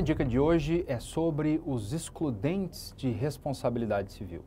minha dica de hoje é sobre os excludentes de responsabilidade civil.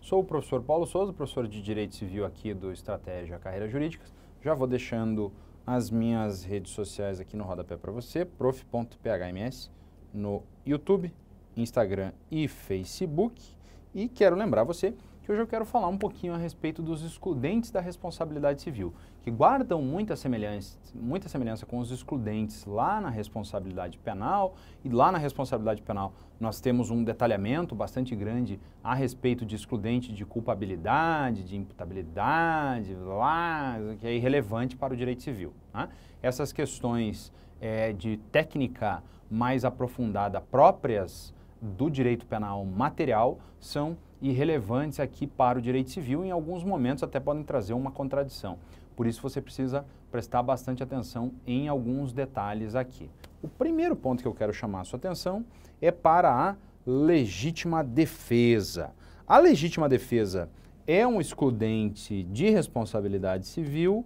Sou o professor Paulo Souza, professor de Direito Civil aqui do Estratégia Carreira Jurídicas. Já vou deixando as minhas redes sociais aqui no rodapé para você, prof.phms no YouTube, Instagram e Facebook. E quero lembrar você que hoje eu quero falar um pouquinho a respeito dos excludentes da responsabilidade civil, que guardam muita semelhança, muita semelhança com os excludentes lá na responsabilidade penal, e lá na responsabilidade penal nós temos um detalhamento bastante grande a respeito de excludente de culpabilidade, de imputabilidade, lá, que é irrelevante para o direito civil. Né? Essas questões é, de técnica mais aprofundada próprias do direito penal material são irrelevantes aqui para o direito civil e em alguns momentos até podem trazer uma contradição. Por isso você precisa prestar bastante atenção em alguns detalhes aqui. O primeiro ponto que eu quero chamar a sua atenção é para a legítima defesa. A legítima defesa é um excludente de responsabilidade civil?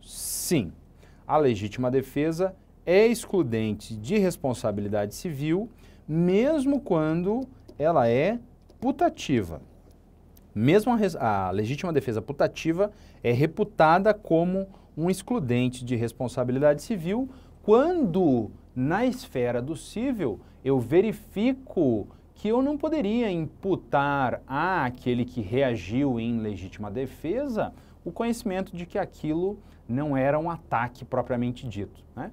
Sim. A legítima defesa é excludente de responsabilidade civil, mesmo quando ela é putativa. Mesmo a, a legítima defesa putativa é reputada como um excludente de responsabilidade civil quando, na esfera do civil, eu verifico que eu não poderia imputar àquele que reagiu em legítima defesa o conhecimento de que aquilo não era um ataque propriamente dito. Né?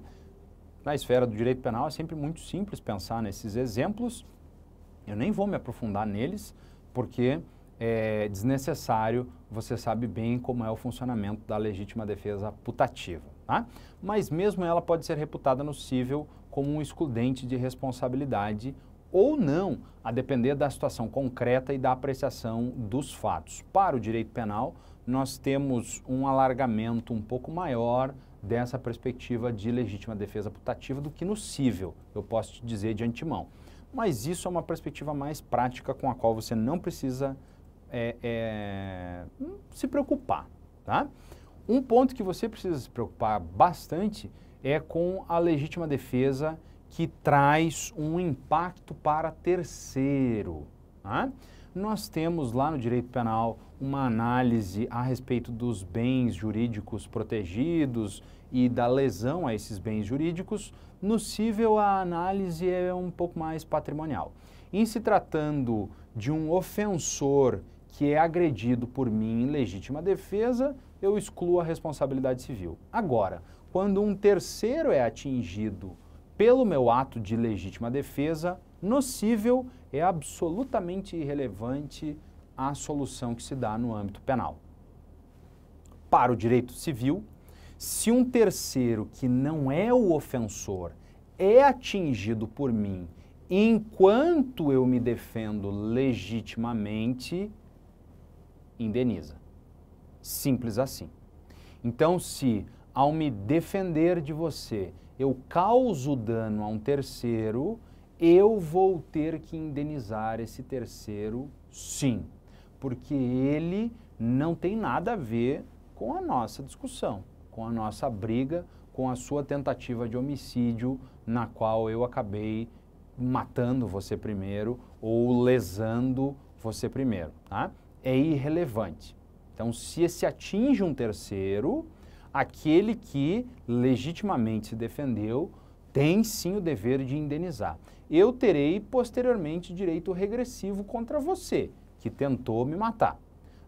Na esfera do direito penal é sempre muito simples pensar nesses exemplos eu nem vou me aprofundar neles, porque é desnecessário, você sabe bem como é o funcionamento da legítima defesa putativa. Tá? Mas mesmo ela pode ser reputada no cível como um excludente de responsabilidade ou não, a depender da situação concreta e da apreciação dos fatos. Para o direito penal, nós temos um alargamento um pouco maior dessa perspectiva de legítima defesa putativa do que no cível. eu posso te dizer de antemão mas isso é uma perspectiva mais prática com a qual você não precisa é, é, se preocupar. Tá? Um ponto que você precisa se preocupar bastante é com a legítima defesa que traz um impacto para terceiro. Tá? Nós temos lá no direito penal uma análise a respeito dos bens jurídicos protegidos e da lesão a esses bens jurídicos no cível, a análise é um pouco mais patrimonial. Em se tratando de um ofensor que é agredido por mim em legítima defesa, eu excluo a responsabilidade civil. Agora, quando um terceiro é atingido pelo meu ato de legítima defesa, no civil é absolutamente irrelevante a solução que se dá no âmbito penal. Para o direito civil, se um terceiro que não é o ofensor é atingido por mim enquanto eu me defendo legitimamente, indeniza. Simples assim. Então, se ao me defender de você eu causo dano a um terceiro, eu vou ter que indenizar esse terceiro, sim, porque ele não tem nada a ver com a nossa discussão com a nossa briga, com a sua tentativa de homicídio, na qual eu acabei matando você primeiro ou lesando você primeiro, tá? É irrelevante. Então, se se atinge um terceiro, aquele que legitimamente se defendeu tem sim o dever de indenizar. Eu terei posteriormente direito regressivo contra você, que tentou me matar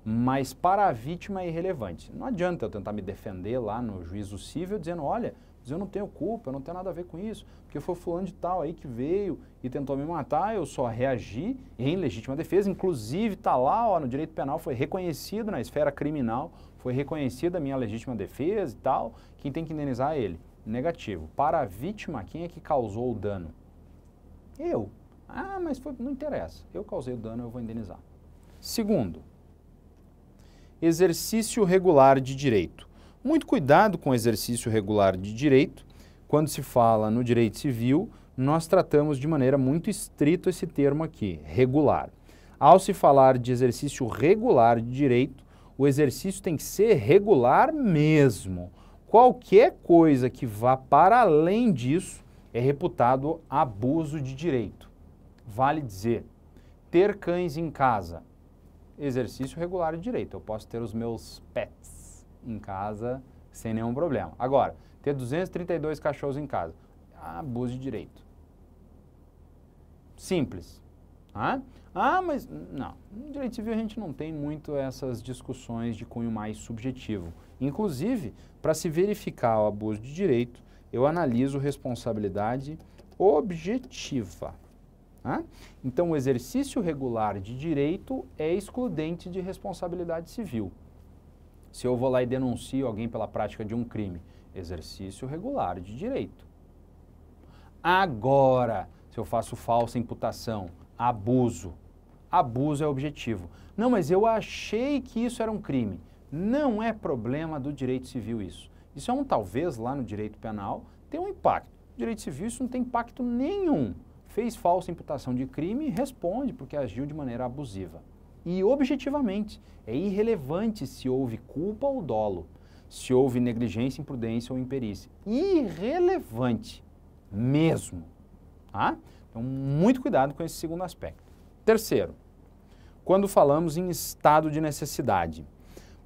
mas para a vítima é irrelevante. Não adianta eu tentar me defender lá no juízo civil dizendo, olha, mas eu não tenho culpa, eu não tenho nada a ver com isso, porque foi fulano de tal aí que veio e tentou me matar, eu só reagi em legítima defesa, inclusive está lá ó, no direito penal, foi reconhecido na esfera criminal, foi reconhecida a minha legítima defesa e tal, quem tem que indenizar é ele. Negativo. Para a vítima, quem é que causou o dano? Eu. Ah, mas foi, não interessa. Eu causei o dano, eu vou indenizar. Segundo, exercício regular de direito. Muito cuidado com o exercício regular de direito. Quando se fala no direito civil, nós tratamos de maneira muito estrita esse termo aqui, regular. Ao se falar de exercício regular de direito, o exercício tem que ser regular mesmo. Qualquer coisa que vá para além disso é reputado abuso de direito. Vale dizer, ter cães em casa exercício regular de direito. Eu posso ter os meus pets em casa sem nenhum problema. Agora, ter 232 cachorros em casa, abuso de direito. Simples. Ah, ah mas não. No direito civil a gente não tem muito essas discussões de cunho mais subjetivo. Inclusive, para se verificar o abuso de direito, eu analiso responsabilidade objetiva. Né? Então, o exercício regular de direito é excludente de responsabilidade civil. Se eu vou lá e denuncio alguém pela prática de um crime, exercício regular de direito. Agora, se eu faço falsa imputação, abuso, abuso é objetivo. Não, mas eu achei que isso era um crime. Não é problema do direito civil isso. Isso é um talvez lá no direito penal, tem um impacto. No direito civil isso não tem impacto nenhum fez falsa imputação de crime, responde porque agiu de maneira abusiva. E objetivamente, é irrelevante se houve culpa ou dolo, se houve negligência, imprudência ou imperícia. Irrelevante mesmo. Tá? Então, muito cuidado com esse segundo aspecto. Terceiro, quando falamos em estado de necessidade.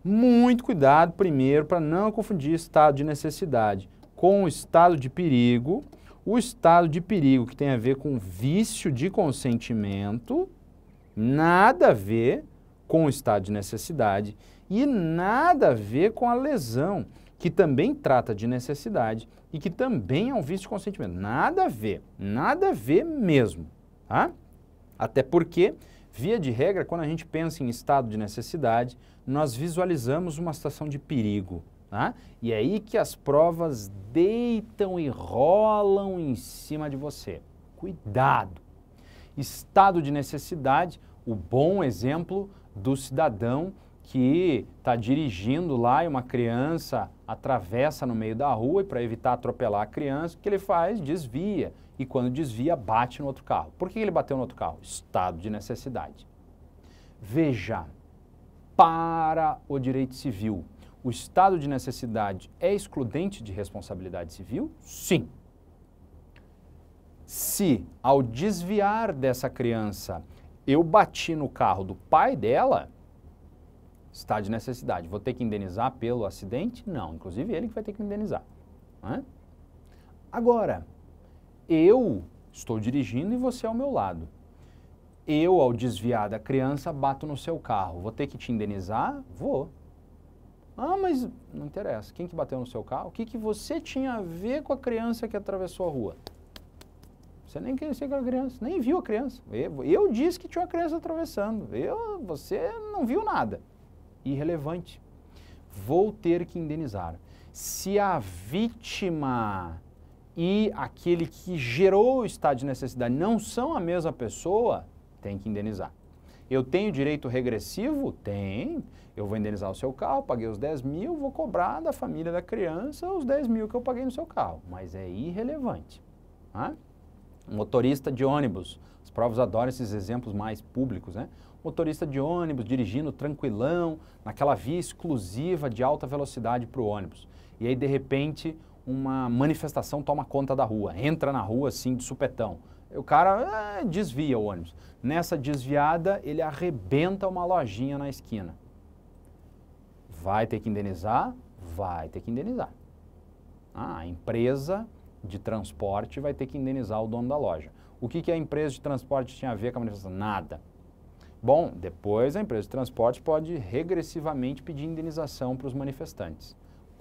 Muito cuidado, primeiro, para não confundir estado de necessidade com estado de perigo o estado de perigo que tem a ver com vício de consentimento, nada a ver com o estado de necessidade e nada a ver com a lesão, que também trata de necessidade e que também é um vício de consentimento. Nada a ver, nada a ver mesmo, tá? Até porque, via de regra, quando a gente pensa em estado de necessidade, nós visualizamos uma situação de perigo, Tá? E é aí que as provas deitam e rolam em cima de você. Cuidado! Estado de necessidade, o bom exemplo do cidadão que está dirigindo lá e uma criança atravessa no meio da rua e para evitar atropelar a criança, o que ele faz? Desvia. E quando desvia, bate no outro carro. Por que ele bateu no outro carro? Estado de necessidade. Veja, para o direito civil, o estado de necessidade é excludente de responsabilidade civil? Sim. Se, ao desviar dessa criança, eu bati no carro do pai dela, estado de necessidade. Vou ter que indenizar pelo acidente? Não, inclusive ele que vai ter que indenizar. Agora, eu estou dirigindo e você ao meu lado. Eu, ao desviar da criança, bato no seu carro. Vou ter que te indenizar? Vou. Ah, mas não interessa. Quem que bateu no seu carro? O que, que você tinha a ver com a criança que atravessou a rua? Você nem conhecia a criança, nem viu a criança. Eu, eu disse que tinha uma criança atravessando. Eu, você não viu nada. Irrelevante. Vou ter que indenizar. Se a vítima e aquele que gerou o estado de necessidade não são a mesma pessoa, tem que indenizar. Eu tenho direito regressivo? Tem. Eu vou indenizar o seu carro, paguei os 10 mil, vou cobrar da família da criança os 10 mil que eu paguei no seu carro. Mas é irrelevante. Né? Motorista de ônibus. As provas adoram esses exemplos mais públicos, né? Motorista de ônibus dirigindo tranquilão, naquela via exclusiva de alta velocidade para o ônibus. E aí, de repente, uma manifestação toma conta da rua, entra na rua assim de supetão o cara eh, desvia o ônibus. Nessa desviada, ele arrebenta uma lojinha na esquina. Vai ter que indenizar? Vai ter que indenizar. Ah, a empresa de transporte vai ter que indenizar o dono da loja. O que, que a empresa de transporte tinha a ver com a manifestação? Nada. Bom, depois a empresa de transporte pode regressivamente pedir indenização para os manifestantes.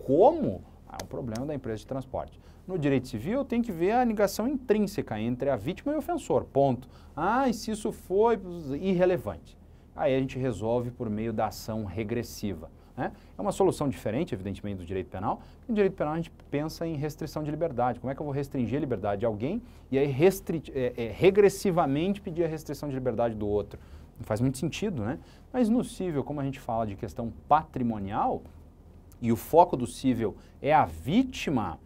Como? É um problema da empresa de transporte. No direito civil, tem que ver a ligação intrínseca entre a vítima e o ofensor, ponto. Ah, e se isso foi irrelevante? Aí a gente resolve por meio da ação regressiva. Né? É uma solução diferente, evidentemente, do direito penal. No direito penal, a gente pensa em restrição de liberdade. Como é que eu vou restringir a liberdade de alguém e aí é, é, regressivamente pedir a restrição de liberdade do outro? Não faz muito sentido, né? Mas no civil, como a gente fala de questão patrimonial, e o foco do civil é a vítima,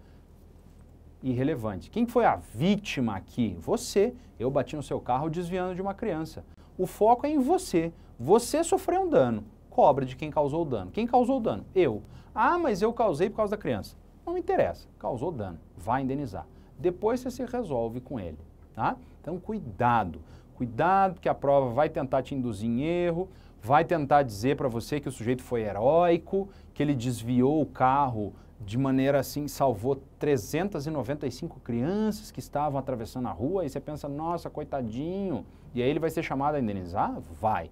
irrelevante. Quem foi a vítima aqui? Você. Eu bati no seu carro desviando de uma criança. O foco é em você. Você sofreu um dano. Cobra de quem causou o dano. Quem causou o dano? Eu. Ah, mas eu causei por causa da criança. Não me interessa. Causou dano. Vai indenizar. Depois você se resolve com ele. Tá? Então, cuidado. Cuidado, que a prova vai tentar te induzir em erro vai tentar dizer para você que o sujeito foi heróico, que ele desviou o carro de maneira assim, salvou 395 crianças que estavam atravessando a rua, e você pensa, nossa, coitadinho. E aí ele vai ser chamado a indenizar? Vai.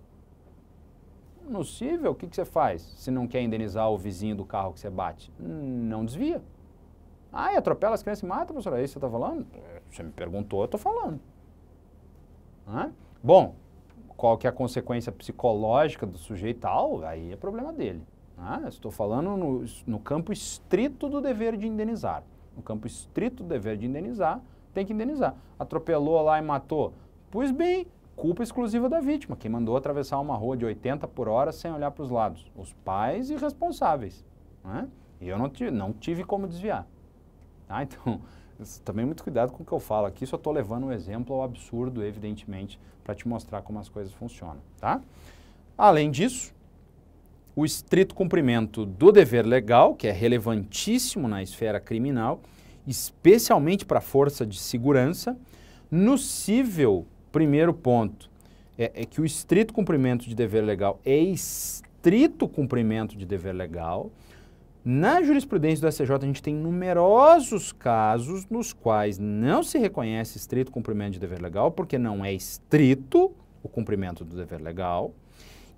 No cível, o que, que você faz se não quer indenizar o vizinho do carro que você bate? Não desvia. Ah, e atropela as crianças e mata, professor, é isso que você está falando? É, você me perguntou, eu estou falando. Hã? Bom, qual que é a consequência psicológica do sujeito tal, aí é problema dele. Né? estou falando no, no, campo estrito do dever de indenizar. No campo estrito do dever de indenizar, tem que indenizar. Atropelou lá e matou. Pois bem, culpa exclusiva da vítima, que mandou atravessar uma rua de 80 por hora sem olhar para os lados. Os pais irresponsáveis. Né? E eu não tive, não tive como desviar. Tá? Então, também muito cuidado com o que eu falo aqui, só estou levando um exemplo ao absurdo, evidentemente, para te mostrar como as coisas funcionam, tá? Além disso, o estrito cumprimento do dever legal, que é relevantíssimo na esfera criminal, especialmente para a força de segurança, no civil, primeiro ponto, é, é que o estrito cumprimento de dever legal é estrito cumprimento de dever legal, na jurisprudência do STJ, a gente tem numerosos casos nos quais não se reconhece estrito cumprimento de dever legal, porque não é estrito o cumprimento do dever legal,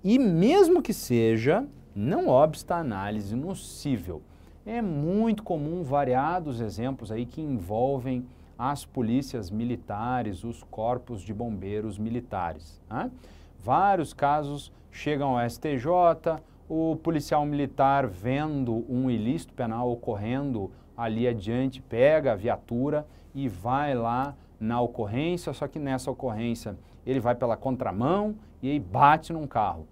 e mesmo que seja, não obsta a análise nocível. É muito comum variados exemplos aí que envolvem as polícias militares, os corpos de bombeiros militares. Né? Vários casos chegam ao STJ, o policial militar, vendo um ilícito penal ocorrendo ali adiante, pega a viatura e vai lá na ocorrência, só que nessa ocorrência ele vai pela contramão e aí bate num carro.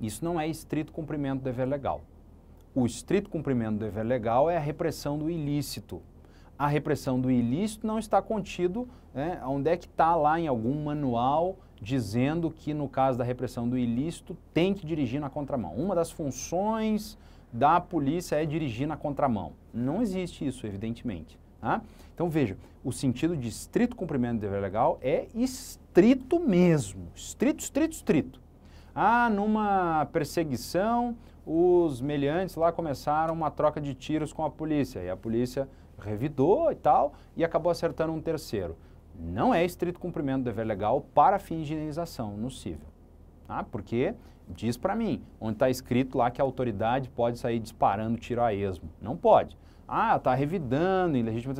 Isso não é estrito cumprimento do dever legal. O estrito cumprimento do dever legal é a repressão do ilícito a repressão do ilícito não está contido, né, onde é que está lá em algum manual dizendo que no caso da repressão do ilícito tem que dirigir na contramão. Uma das funções da polícia é dirigir na contramão. Não existe isso, evidentemente. Tá? Então veja, o sentido de estrito cumprimento do dever legal é estrito mesmo, estrito, estrito, estrito. Ah, numa perseguição os meliantes lá começaram uma troca de tiros com a polícia. E a polícia revidou e tal, e acabou acertando um terceiro. Não é estrito cumprimento do dever legal para fins de indenização no civil. Tá? Porque diz para mim, onde está escrito lá que a autoridade pode sair disparando tiro a esmo. Não pode. Ah, está revidando, ilegítima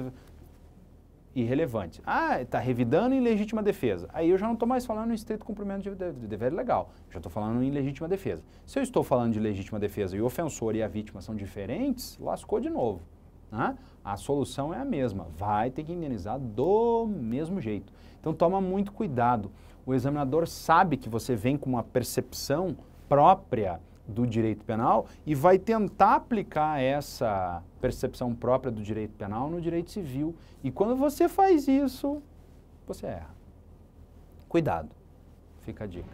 irrelevante. Ah, está revidando em legítima defesa. Aí eu já não estou mais falando em estrito cumprimento de, de, de dever legal. Já estou falando em legítima defesa. Se eu estou falando de legítima defesa e o ofensor e a vítima são diferentes, lascou de novo. Né? A solução é a mesma. Vai ter que indenizar do mesmo jeito. Então toma muito cuidado. O examinador sabe que você vem com uma percepção própria do direito penal e vai tentar aplicar essa percepção própria do direito penal no direito civil. E quando você faz isso, você erra. Cuidado. Fica a dica.